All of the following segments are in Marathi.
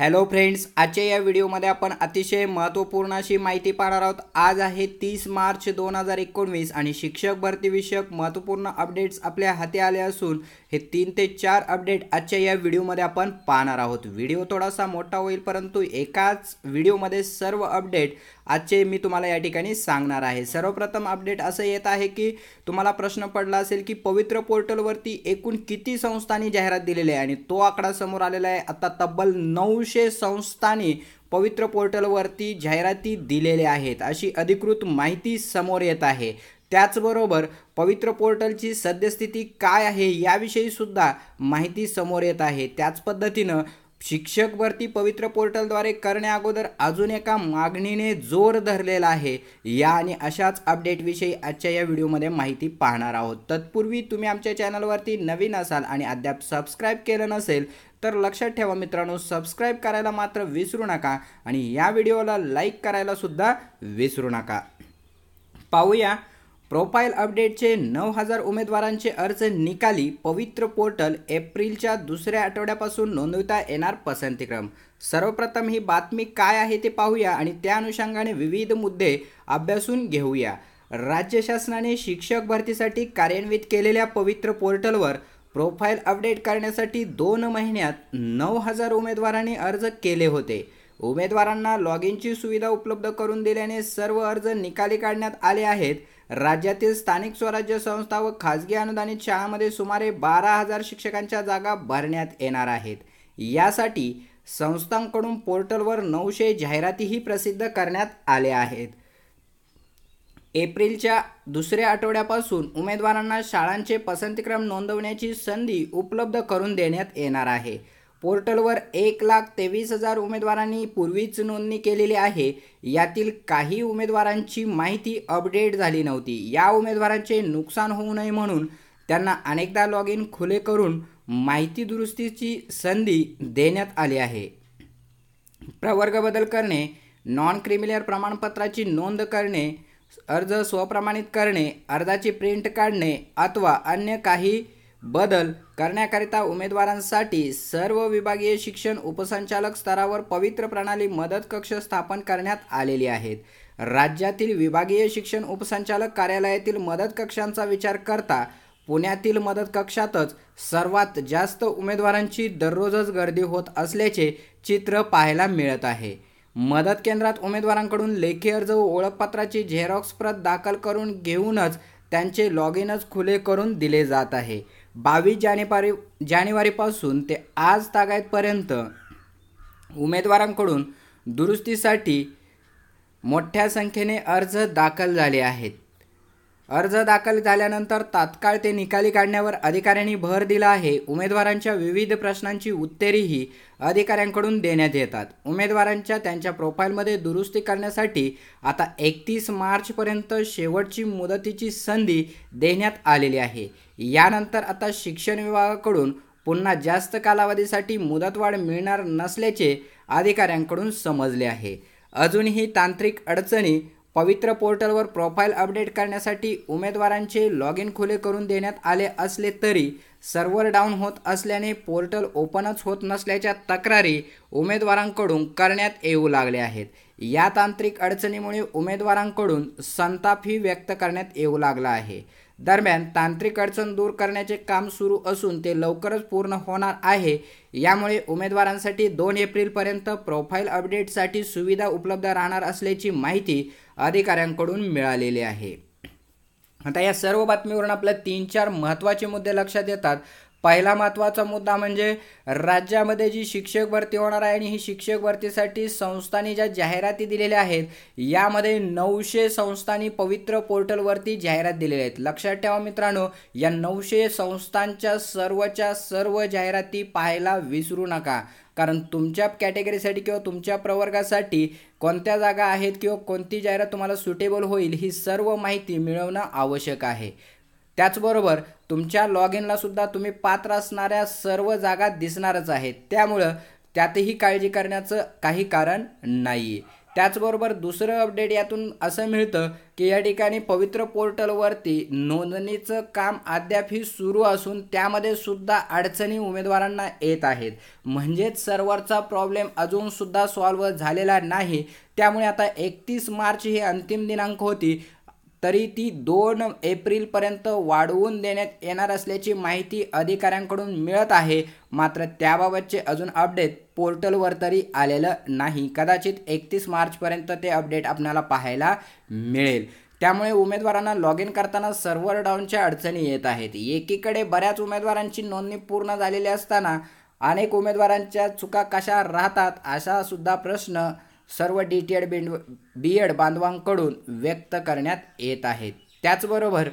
हॅलो फ्रेंड्स आजच्या या व्हिडिओमध्ये आपण अतिशय महत्त्वपूर्ण अशी माहिती पाहणार आहोत आज आहे तीस मार्च दोन हजार एकोणवीस आणि शिक्षक भरतीविषयक महत्त्वपूर्ण अपडेट्स आपल्या हाती आले असून हे तीन ते चार अपडेट आजच्या या व्हिडिओमध्ये आपण पाहणार आहोत व्हिडिओ थोडासा मोठा होईल परंतु एकाच व्हिडिओमध्ये सर्व अपडेट आजचे मी तुम्हाला या ठिकाणी सांगणार आहे सर्वप्रथम अपडेट असं येत आहे की तुम्हाला प्रश्न पडला असेल की पवित्र पोर्टलवरती एकूण किती संस्थांनी जाहिरात दिलेली आहे आणि तो आकडा समोर आलेला आहे आता तब्बल नऊशे संस्थांनी पवित्र पोर्टलवरती जाहिराती दिलेल्या आहेत अशी अधिकृत माहिती समोर येत आहे त्याचबरोबर पवित्र पोर्टलची सद्यस्थिती काय आहे याविषयीसुद्धा माहिती समोर येत आहे त्याच पद्धतीनं शिक्षक भरती पवित्र पोर्टलद्वारे करण्याअगोदर अजून एका मागणीने जोर धरलेला आहे या आणि अशाच अपडेटविषयी आजच्या या व्हिडिओमध्ये माहिती पाहणार आहोत तत्पूर्वी तुम्ही आमच्या चॅनलवरती नवीन असाल आणि अद्याप सबस्क्राईब केलं नसेल तर लक्षात ठेवा मित्रांनो सबस्क्राईब करायला मात्र विसरू नका आणि या व्हिडिओला लाईक करायलासुद्धा विसरू नका पाहूया प्रोफाईल अपडेटचे नऊ हजार उमेदवारांचे अर्ज निकाली पवित्र पोर्टल एप्रिलच्या दुसऱ्या आठवड्यापासून नोंदवता येणार पसंतीक्रम सर्वप्रथम ही बातमी काय आहे ते पाहूया आणि त्या अनुषंगाने विविध मुद्दे अभ्यासून घेऊया राज्य शासनाने शिक्षक भरतीसाठी कार्यान्वित केलेल्या पवित्र पोर्टलवर प्रोफाईल अपडेट करण्यासाठी दोन महिन्यात नऊ हजार उमेदवारांनी अर्ज केले होते उमेदवारांना लॉग इनची सुविधा उपलब्ध करून दिल्याने सर्व अर्ज निकाली काढण्यात आले आहेत राज्यातील स्थानिक स्वराज्य संस्था व खाजगी अनुदानित शाळांमध्ये सुमारे बारा हजार शिक्षकांच्या जागा भरण्यात येणार आहेत यासाठी संस्थांकडून पोर्टलवर नऊशे जाहिरातीही प्रसिद्ध करण्यात आल्या आहेत एप्रिलच्या दुसऱ्या आठवड्यापासून उमेदवारांना शाळांचे पसंतीक्रम नोंदवण्याची संधी उपलब्ध करून देण्यात येणार आहे पोर्टलवर एक लाख तेवीस हजार उमेदवारांनी पूर्वीच नोंदणी केलेली आहे यातील काही उमेदवारांची माहिती अपडेट झाली नव्हती या उमेदवारांचे नुकसान होऊ नये म्हणून त्यांना अनेकदा लॉग इन खुले करून माहिती दुरुस्तीची संधी देण्यात आली आहे प्रवर्ग बदल करणे नॉन क्रिमिनल प्रमाणपत्राची नोंद करणे अर्ज स्वप्रमाणित करणे अर्जाची प्रिंट काढणे अथवा अन्य काही बदल करण्याकरिता उमेदवारांसाठी सर्व विभागीय शिक्षण उपसंचालक स्तरावर पवित्र प्रणाली मदत कक्ष स्थापन करण्यात आलेली आहेत राज्यातील विभागीय शिक्षण उपसंचालक कार्यालयातील मदत कक्षांचा विचार करता पुण्यातील मदत कक्षातच सर्वात जास्त उमेदवारांची दररोजच गर्दी होत असल्याचे चित्र पाहायला मिळत आहे मदत केंद्रात उमेदवारांकडून लेखी अर्ज व ओळखपत्राची झेरॉक्स प्रत दाखल करून घेऊनच त्यांचे लॉग इनच खुले करून दिले जात आहे बावीस जानेवारी जानेवारीपासून ते आज तागायतपर्यंत उमेदवारांकडून दुरुस्तीसाठी मोठ्या संख्येने अर्ज दाखल झाले आहेत अर्ज दाखल झाल्यानंतर तात्काळ ते निकाली काढण्यावर अधिकाऱ्यांनी भर दिला आहे उमेदवारांच्या विविध प्रश्नांची उत्तरेही अधिकाऱ्यांकडून देण्यात येतात उमेदवारांच्या त्यांच्या प्रोफाईलमध्ये दुरुस्ती करण्यासाठी आता एकतीस मार्चपर्यंत शेवटची मुदतीची संधी देण्यात आलेली आहे यानंतर आता शिक्षण विभागाकडून पुन्हा जास्त कालावधीसाठी मुदतवाढ मिळणार नसल्याचे अधिकाऱ्यांकडून समजले आहे अजूनही तांत्रिक अडचणी पवित्र पोर्टलवर प्रोफाईल अपडेट करण्यासाठी उमेदवारांचे लॉग इन खुले करून देण्यात आले असले तरी सर्व्हर डाऊन होत असल्याने पोर्टल ओपनच होत नसल्याच्या तक्रारी उमेदवारांकडून करण्यात येऊ लागल्या आहेत या तांत्रिक अडचणीमुळे उमेदवारांकडून संतापही व्यक्त करण्यात येऊ लागला आहे दरम्यान तांत्रिक अडचण दूर करण्याचे काम सुरू असून ते लवकरच पूर्ण होणार आहे यामुळे उमेदवारांसाठी दोन एप्रिलपर्यंत प्रोफाईल अपडेटसाठी सुविधा उपलब्ध राहणार असल्याची माहिती अधिकाऱ्यांकडून मिळालेले आहे आता या सर्व बातमीवरून आपल्या तीन चार महत्त्वाचे मुद्दे लक्षात येतात पहिला महत्त्वाचा मुद्दा म्हणजे राज्यामध्ये जी शिक्षक भरती होणार आहे आणि ही शिक्षक भरतीसाठी संस्थांनी ज्या जाहिराती दिलेल्या आहेत यामध्ये नऊशे संस्थांनी पवित्र पोर्टलवरती जाहिरात दिलेल्या आहेत लक्षात ठेवा मित्रांनो या नऊशे संस्थांच्या सर्वच्या सर्व जाहिराती पाहायला विसरू नका कारण तुमच्या कॅटेगरीसाठी किंवा तुमच्या प्रवर्गासाठी कोणत्या जागा आहेत किंवा कोणती जाहिरात तुम्हाला सुटेबल होईल ही सर्व माहिती मिळवणं आवश्यक आहे त्याचबरोबर तुमच्या लॉग इनलासुद्धा तुम्ही पात्र असणाऱ्या सर्व जागा दिसणारच आहेत त्यामुळं त्यातही काळजी करण्याचं काही कारण नाही त्याचबरोबर दुसरं अपडेट यातून असं मिळतं की या ठिकाणी पवित्र पोर्टलवरती नोंदणीचं काम अद्यापही सुरू असून त्यामध्ये सुद्धा अडचणी उमेदवारांना येत आहेत म्हणजेच सर्व्हरचा प्रॉब्लेम अजूनसुद्धा सॉल्व्ह झालेला नाही त्यामुळे आता एकतीस मार्च ही अंतिम दिनांक होती तरी ती दोन एप्रिलपर्यंत वाढवून देण्यात येणार असल्याची माहिती अधिकाऱ्यांकडून मिळत आहे मात्र त्याबाबतचे अजून अपडेट पोर्टलवर तरी आलेलं नाही कदाचित एकतीस मार्चपर्यंत ते अपडेट आपल्याला पाहायला मिळेल त्यामुळे उमेदवारांना लॉग इन करताना सर्व्हर डाऊनच्या अडचणी येत आहेत एकीकडे बऱ्याच उमेदवारांची नोंदणी पूर्ण झालेली असताना अनेक उमेदवारांच्या चुका कशा राहतात असा सुद्धा प्रश्न सर्व डी टी एड बिंड बी एड बांधवांकडून व्यक्त करण्यात येत आहेत त्याचबरोबर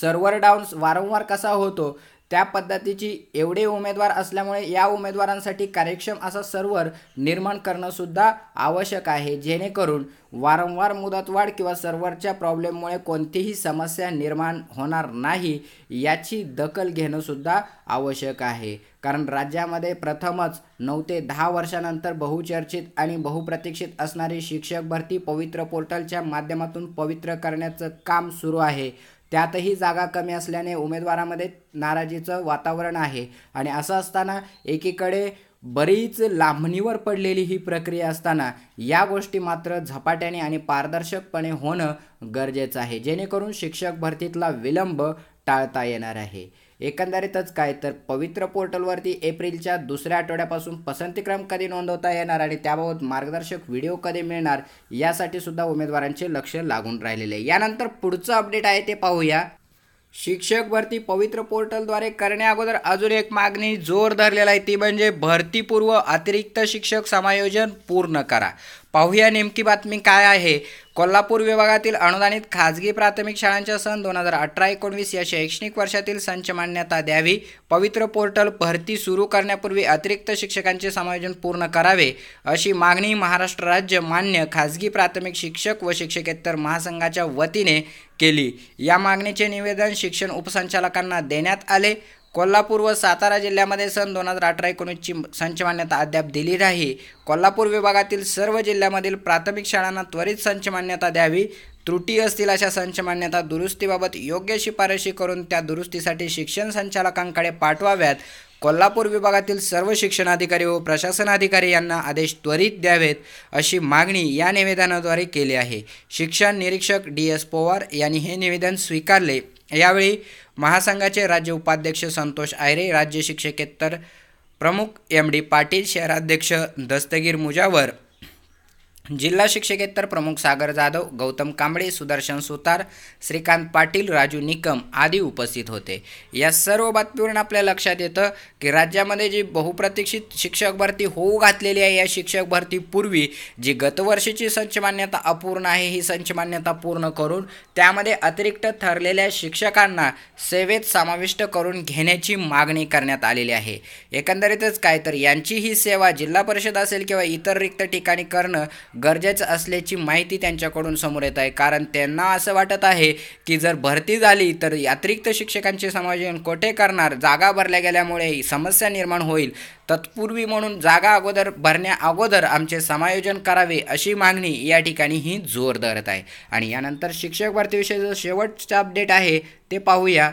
सर्व्हर डाउन्स वारंवार कसा होतो त्या पद्धतीची एवढे उमेदवार असल्यामुळे या उमेदवारांसाठी कार्यक्षम असा सर्व्हर निर्माण करणंसुद्धा आवश्यक आहे जेणेकरून वारंवार मुदतवाढ किंवा सर्व्हरच्या प्रॉब्लेममुळे कोणतीही समस्या निर्माण होणार नाही याची दखल घेणंसुद्धा आवश्यक आहे कारण राज्यामध्ये प्रथमच नऊ ते दहा वर्षानंतर बहुचर्चित आणि बहुप्रतीक्षित असणारी शिक्षक भरती पवित्र पोर्टलच्या माध्यमातून पवित्र करण्याचं काम सुरू आहे त्यातही जागा कमी असल्याने उमेदवारामध्ये नाराजीचं वातावरण आहे आणि असं असताना एकीकडे बरीच लांबणीवर पडलेली ही प्रक्रिया असताना या गोष्टी मात्र झपाट्याने आणि पारदर्शकपणे होणं गरजेचं आहे जेणेकरून शिक्षक भरतीतला विलंब टाळता येणार आहे एकंदरीतच काय तर पवित्र पोर्टलवरती एप्रिलच्या दुसऱ्या आठवड्यापासून पसंतीक्रम कधी नोंदवता येणार आणि त्याबाबत मार्गदर्शक व्हिडिओ कधी मिळणार यासाठी सुद्धा उमेदवारांचे लक्ष लागून राहिलेले यानंतर पुढचं अपडेट आहे ते पाहूया शिक्षक भरती पवित्र पोर्टलद्वारे करण्याअगोदर अजून एक मागणी जोर धरलेला आहे ती म्हणजे भरतीपूर्व अतिरिक्त शिक्षक समायोजन पूर्ण करा पाहूया नेमकी बातमी काय आहे कोल्हापूर विभागातील अनुदानित खाजगी प्राथमिक शाळांच्या सन दोन हजार अठरा एकोणवीस या शैक्षणिक वर्षातील संच मान्यता द्यावी पवित्र पोर्टल भरती सुरू करण्यापूर्वी अतिरिक्त शिक्षकांचे समायोजन पूर्ण करावे अशी मागणी महाराष्ट्र राज्य मान्य खाजगी प्राथमिक शिक्षक व शिक्षकेतर महासंघाच्या वतीने केली या मागणीचे निवेदन शिक्षण उपसंचालकांना देण्यात आले कोल्हापूर व सातारा जिल्ह्यामध्ये सन दोन हजार अठरा एकोणीसची संचमान्यता अद्याप दिली नाही कोल्हापूर विभागातील सर्व जिल्ह्यामधील प्राथमिक शाळांना त्वरित संचमान्यता द्यावी त्रुटी असतील अशा संचमान्यता दुरुस्तीबाबत योग्य शिफारशी करून त्या दुरुस्तीसाठी शिक्षण संचालकांकडे पाठवाव्यात कोल्हापूर विभागातील सर्व शिक्षणाधिकारी व प्रशासनाधिकारी यांना आदेश त्वरित द्यावेत अशी मागणी या निवेदनाद्वारे केली आहे शिक्षण निरीक्षक डी एस पवार यांनी हे निवेदन स्वीकारले यावेळी महासंघाचे राज्य उपाध्यक्ष संतोष आयरे राज्य शिक्षकेतर प्रमुख एम डी पाटील शहराध्यक्ष दस्तगीर मुजावर जिल्हा शिक्षकेतर प्रमुख सागर जाधव गौतम कांबळे सुदर्शन सुतार श्रीकांत पाटील राजू निकम आदी उपस्थित होते या सर्व बातमीवरून आपल्या लक्षात येतं की राज्यामध्ये जी बहुप्रतीक्षित शिक्षक भरती होऊ घातलेली आहे या शिक्षक भरतीपूर्वी जी गतवर्षीची संचमान्यता अपूर्ण आहे ही संचमान्यता पूर्ण करून त्यामध्ये अतिरिक्त ठरलेल्या शिक्षकांना सेवेत समाविष्ट करून घेण्याची मागणी करण्यात आलेली आहे एकंदरीतच काय तर यांची ही सेवा जिल्हा परिषद असेल किंवा इतर रिक्त ठिकाणी करणं गरजेचं असल्याची माहिती त्यांच्याकडून समोर येत आहे कारण त्यांना असं वाटत आहे की जर भरती झाली तर अतिरिक्त शिक्षकांचे समायोजन कोठे करणार जागा भरल्या गेल्यामुळे समस्या निर्माण होईल तत्पूर्वी म्हणून जागा अगोदर भरण्या अगोदर आमचे समायोजन करावे अशी मागणी या ठिकाणी ही जोर धरत आहे आणि यानंतर शिक्षक जो शेवटचा अपडेट आहे ते पाहूया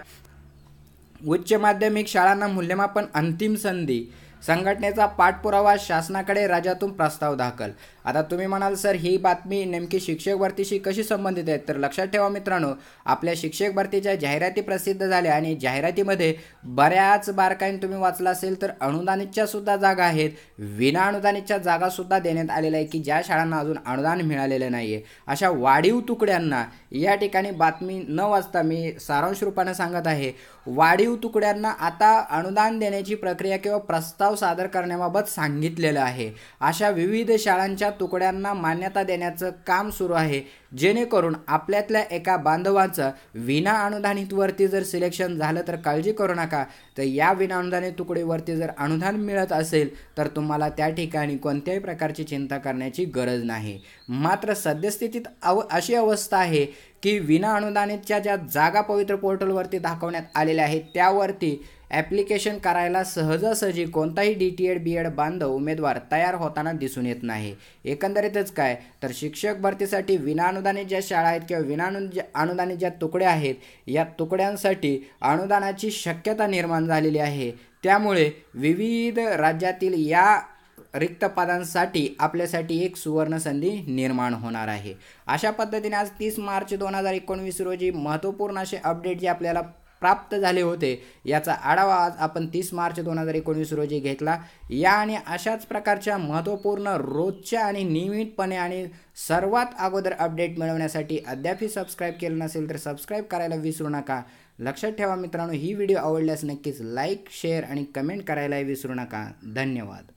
उच्च माध्यमिक शाळांना मूल्यमापन अंतिम संधी संघटनेचा पाठपुरावा शासनाकडे राज्यातून प्रस्ताव दाखल आता तुम्ही म्हणाल सर ही बातमी नेमकी शिक्षक भरतीशी कशी संबंधित आहे तर लक्षात ठेवा मित्रांनो आपल्या शिक्षक भरतीच्या जाहिराती प्रसिद्ध झाल्या आणि जाहिरातीमध्ये बऱ्याच बारकाईन तुम्ही वाचला असेल तर अनुदानितच्या सुद्धा जागा आहेत विना अनुदानितच्या जागासुद्धा देण्यात आलेल्या आहे की ज्या शाळांना अजून अनुदान मिळालेलं नाही आहे अशा वाढीव तुकड्यांना या ठिकाणी बातमी न वाचता मी सारांश रूपाने सांगत आहे वाढीव तुकड्यांना आता अनुदान देण्याची प्रक्रिया किंवा प्रस्ताव सादर करण्याबाबत सांगितलेलं आहे अशा विविध शाळांच्या तुकड्यांना मान्यता देण्याचं काम सुरू आहे जेणेकरून आपल्यातल्या एका बांधवाचं विना अनुदानितवरती जर सिलेक्शन झालं तर काळजी करू नका तर या विना विनाअनुदानित तुकडीवरती जर अनुदान मिळत असेल तर तुम्हाला त्या ठिकाणी कोणत्याही प्रकारची चिंता करण्याची गरज नाही मात्र सद्यस्थितीत अव अशी अवस्था आहे की विना अनुदानीच्या ज्या जागा पवित्र पोर्टलवरती दाखवण्यात आलेल्या आहेत त्यावरती ॲप्लिकेशन करायला सहजासहजी कोणताही D T Ed B Ed बांधव उमेदवार तयार होताना दिसून येत नाही एकंदरीतच काय तर शिक्षक भरतीसाठी विनाअनुदानित ज्या शाळा आहेत किंवा विनाअनु अनुदानित ज्या तुकड्या आहेत या तुकड्यांसाठी अनुदानाची शक्यता निर्माण झालेली आहे त्यामुळे विविध राज्यातील या रिक्त पदांसाठी आपल्यासाठी एक सुवर्ण संधी निर्माण होणार आहे अशा पद्धतीने आज तीस मार्च दोन हजार एकोणवीस रोजी महत्त्वपूर्ण असे अपडेट जे आपल्याला प्राप्त झाले होते याचा आढावा आज आपण तीस मार्च दोन हजार एकोणवीस रोजी घेतला या आणि अशाच प्रकारच्या महत्त्वपूर्ण रोजच्या आणि नियमितपणे आणि सर्वात अगोदर अपडेट मिळवण्यासाठी अद्यापही सबस्क्राईब केलं नसेल तर सबस्क्राईब करायला विसरू नका लक्षात ठेवा मित्रांनो ही व्हिडिओ आवडल्यास नक्कीच लाईक शेअर आणि कमेंट करायलाही विसरू नका धन्यवाद